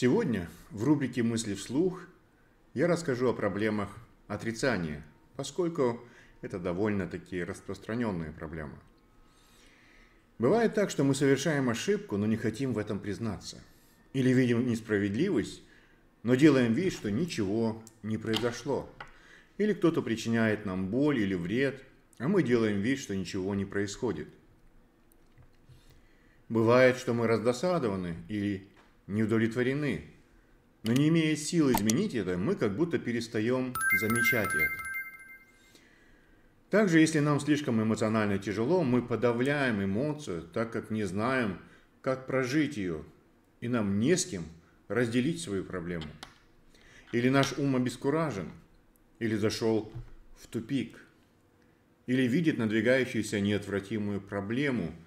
Сегодня в рубрике «Мысли вслух» я расскажу о проблемах отрицания, поскольку это довольно-таки распространенная проблема. Бывает так, что мы совершаем ошибку, но не хотим в этом признаться. Или видим несправедливость, но делаем вид, что ничего не произошло. Или кто-то причиняет нам боль или вред, а мы делаем вид, что ничего не происходит. Бывает, что мы раздосадованы или не удовлетворены. Но не имея сил изменить это, мы как будто перестаем замечать это. Также, если нам слишком эмоционально тяжело, мы подавляем эмоцию, так как не знаем, как прожить ее, и нам не с кем разделить свою проблему. Или наш ум обескуражен, или зашел в тупик, или видит надвигающуюся неотвратимую проблему –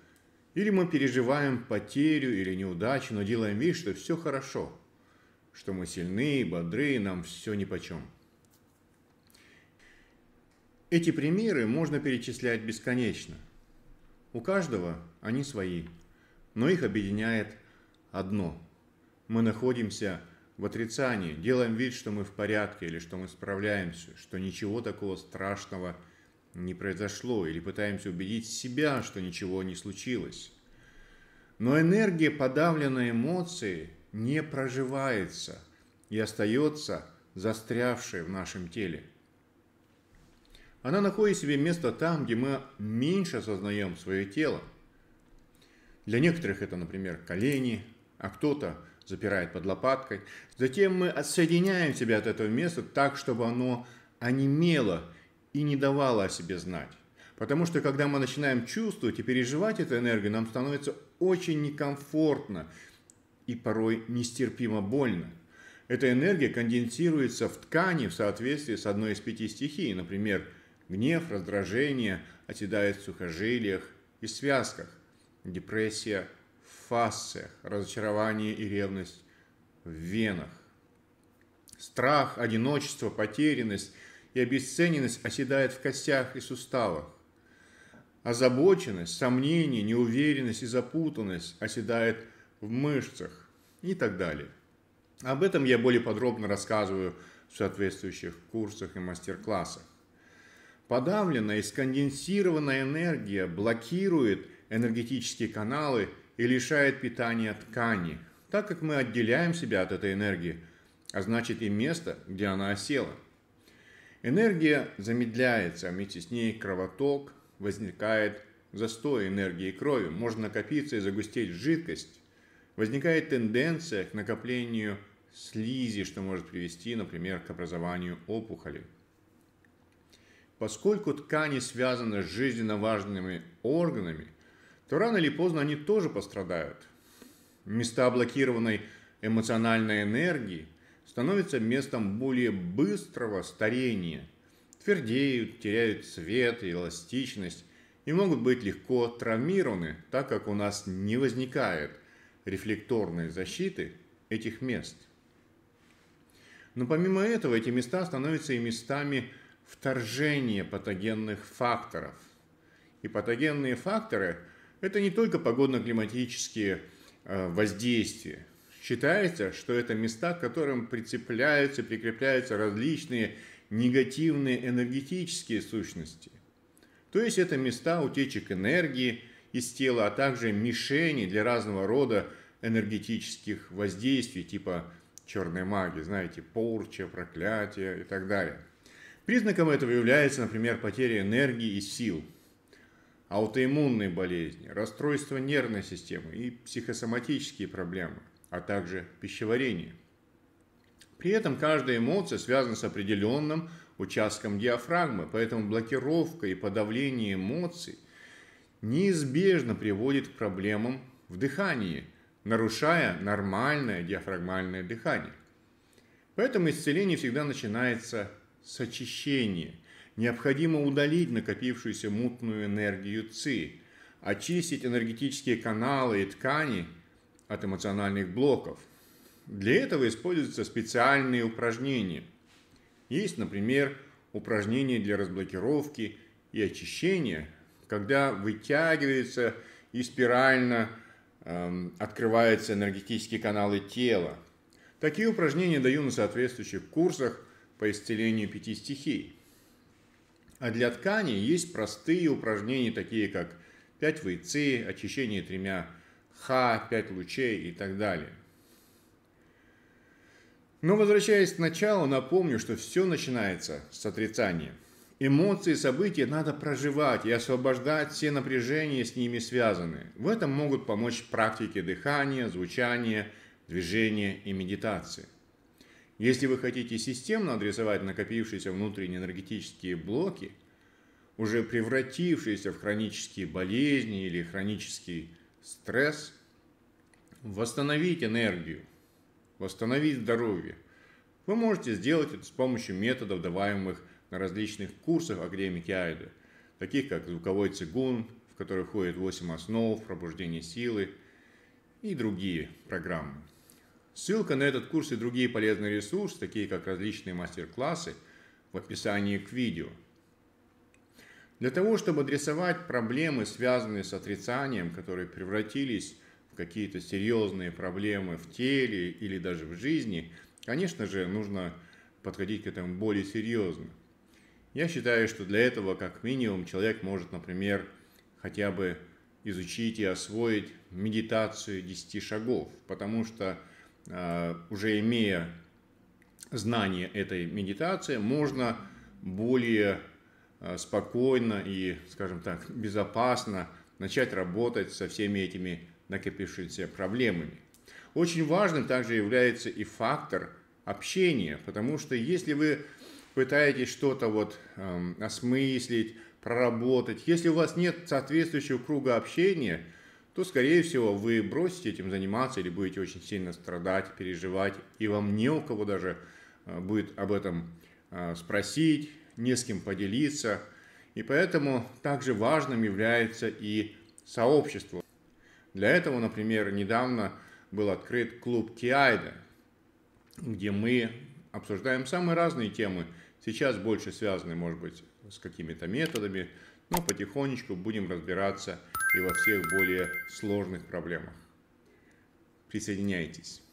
или мы переживаем потерю или неудачу, но делаем вид, что все хорошо, что мы сильны, бодры, нам все нипочем. Эти примеры можно перечислять бесконечно. У каждого они свои, но их объединяет одно. Мы находимся в отрицании, делаем вид, что мы в порядке или что мы справляемся, что ничего такого страшного нет не произошло, или пытаемся убедить себя, что ничего не случилось. Но энергия, подавленной эмоции не проживается и остается застрявшей в нашем теле. Она находит себе место там, где мы меньше осознаем свое тело. Для некоторых это, например, колени, а кто-то запирает под лопаткой. Затем мы отсоединяем себя от этого места так, чтобы оно онемело – и не давала о себе знать. Потому что когда мы начинаем чувствовать и переживать эту энергию, нам становится очень некомфортно и порой нестерпимо больно. Эта энергия конденсируется в ткани в соответствии с одной из пяти стихий, например, гнев, раздражение оседает в сухожилиях и связках, депрессия в фасциях, разочарование и ревность в венах. Страх, одиночество, потерянность – и обесцененность оседает в костях и суставах. Озабоченность, сомнение, неуверенность и запутанность оседает в мышцах и так далее. Об этом я более подробно рассказываю в соответствующих курсах и мастер-классах. Подавленная и сконденсированная энергия блокирует энергетические каналы и лишает питания ткани, так как мы отделяем себя от этой энергии, а значит и место, где она осела – Энергия замедляется, а вместе с ней кровоток, возникает застой энергии и крови, можно накопиться и загустеть жидкость. Возникает тенденция к накоплению слизи, что может привести, например, к образованию опухоли. Поскольку ткани связаны с жизненно важными органами, то рано или поздно они тоже пострадают. Места блокированной эмоциональной энергии становится местом более быстрого старения. Твердеют, теряют цвет и эластичность и могут быть легко травмированы, так как у нас не возникает рефлекторной защиты этих мест. Но помимо этого, эти места становятся и местами вторжения патогенных факторов. И патогенные факторы – это не только погодно-климатические э, воздействия, Считается, что это места, к которым прицепляются, прикрепляются различные негативные энергетические сущности. То есть это места утечек энергии из тела, а также мишени для разного рода энергетических воздействий, типа черной магии, знаете, порча, проклятие и так далее. Признаком этого является, например, потеря энергии и сил, аутоиммунные болезни, расстройства нервной системы и психосоматические проблемы – а также пищеварение. При этом каждая эмоция связана с определенным участком диафрагмы, поэтому блокировка и подавление эмоций неизбежно приводит к проблемам в дыхании, нарушая нормальное диафрагмальное дыхание. Поэтому исцеление всегда начинается с очищения. Необходимо удалить накопившуюся мутную энергию ЦИ, очистить энергетические каналы и ткани – от эмоциональных блоков. Для этого используются специальные упражнения. Есть, например, упражнения для разблокировки и очищения, когда вытягивается и спирально э, открываются энергетические каналы тела. Такие упражнения даю на соответствующих курсах по исцелению пяти стихий. А для ткани есть простые упражнения, такие как 5 вейцы, очищение тремя х пять лучей и так далее. Но возвращаясь к началу, напомню, что все начинается с отрицания. Эмоции события надо проживать и освобождать все напряжения с ними связанные. В этом могут помочь практики дыхания, звучания, движения и медитации. Если вы хотите системно адресовать накопившиеся внутренние энергетические блоки, уже превратившиеся в хронические болезни или хронические стресс, восстановить энергию, восстановить здоровье. Вы можете сделать это с помощью методов, даваемых на различных курсах Академики Айды, таких как звуковой цигун, в который входит 8 основ, пробуждение силы и другие программы. Ссылка на этот курс и другие полезные ресурсы, такие как различные мастер-классы, в описании к видео – для того, чтобы адресовать проблемы, связанные с отрицанием, которые превратились в какие-то серьезные проблемы в теле или даже в жизни, конечно же, нужно подходить к этому более серьезно. Я считаю, что для этого, как минимум, человек может, например, хотя бы изучить и освоить медитацию 10 шагов, потому что а, уже имея знание этой медитации, можно более Э, спокойно и, скажем так, безопасно начать работать со всеми этими накопившимися проблемами. Очень важным также является и фактор общения, потому что если вы пытаетесь что-то вот эм, осмыслить, проработать, если у вас нет соответствующего круга общения, то, скорее всего, вы бросите этим заниматься или будете очень сильно страдать, переживать, и вам не у кого даже э, будет об этом э, спросить, не с кем поделиться. И поэтому также важным является и сообщество. Для этого, например, недавно был открыт клуб Киайда, где мы обсуждаем самые разные темы. Сейчас больше связаны, может быть, с какими-то методами, но потихонечку будем разбираться и во всех более сложных проблемах. Присоединяйтесь.